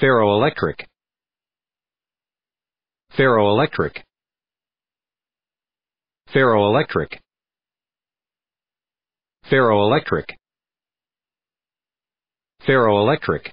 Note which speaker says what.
Speaker 1: ferroelectric ferroelectric ferroelectric ferroelectric ferroelectric